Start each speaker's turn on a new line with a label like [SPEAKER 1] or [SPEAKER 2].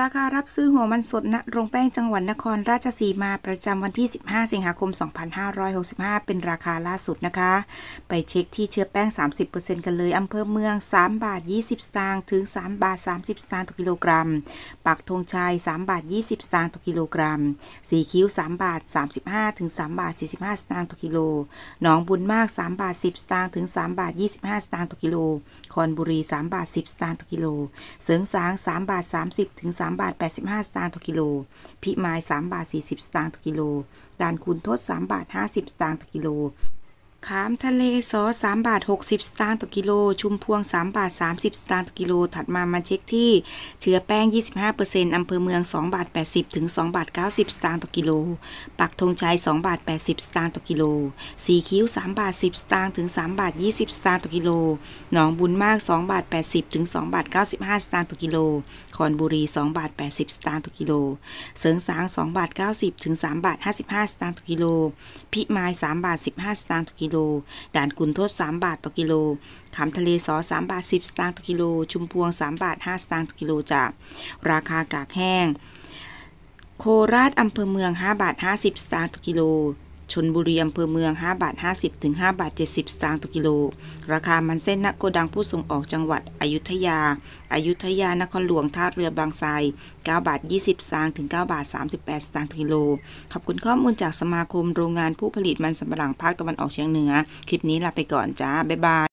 [SPEAKER 1] ราคารับซื้อหัวมันสดณโรงแป้งจังหวัดนครราชสีมาประจำวันที่ 15 สิงหาคม 2565 เป็นราคาล่าสุดนะคะ ไปเช็คที่เชื้อแป้ง 30%กันเลยอำเภอเมือง 3 บาท 20 สตางค์ ถึง 3 บาท 30 สตางค์ต่อกิโลกรัม ปักธงชัย 3 บาท 20 สตางค์ต่อกิโลกรัม สีคิ้ว 3 บาท 35 ถึง 3 บาท 45 สตางค์ต่อกิโล หนองบุญมาก 3 บาท 10 สตางค์ ถึง 3 บาท 25 สตางค์ต่อกิโล คอนบุรี 3 บาท 10 สตางค์ต่อกิโล เสริงสาง 3 บาท 30 ถึง3บาท85สตางค์ต่อกิโล พิมาย3บาท40สตางค์ต่อกิโลด่านคุณทศ3บาท50สตางค์ต่อกิโลขามทะเลซอส3บาท60สตางค์ต่อกิโล ชุมพวง3บาท30สตางค์ต่อกิโลถัดมามาเช็คที่เชื้อแป้ง 25%อำเภอเมือง2บาท80ถึง2บาท90สตางค์ต่อกิโล ปักธงชัย2บาท80สตางค์ต่อกิโล สีคิ้ว3บาท10สตางค์ถึง3บาท20สตางค์ต่อกิโล หนองบุญมาก2บาท80ถึง2บาท95สตางค์ต่อกิโล คอนบุรี2บาท80สตางค์ต่อกิโล เสริงสาง2บาท90ถึง3บาท55สตางค์ต่อกิโล พิมาย3บาท15สตางค์ต่อกิโลด่านกุนทด3บาทต่อกิโลขามทะเลซอ3บาท 10 สตางค์ต่อกิโล ชุมพวง 3 บาท 5 สตางค์ต่อกิโลจากราคากากแห้ง โคราชอำเภอเมือง 5 บาท 50 สตางค์ต่อกิโลชนบุรีอำเภอเมือง5บาท50 ถึง5บาท 70สตางค์ต่อกิโล ราคามันเส้นนักโกดังผู้ส่งออกจังหวัดอยุธยาอายุทยานครหลวงท่าเรือบางไทร9บาท20สตางค์ถึง9บาท 38สตางค์ต่อกิโล ขอบคุณข้อมูลจากสมาคมโรงงานผู้ผลิตมันสำปะหลังภาคตะวันออกเฉียงเหนือ คลิปนี้ลาไปก่อนจ้า บ๊ายบาย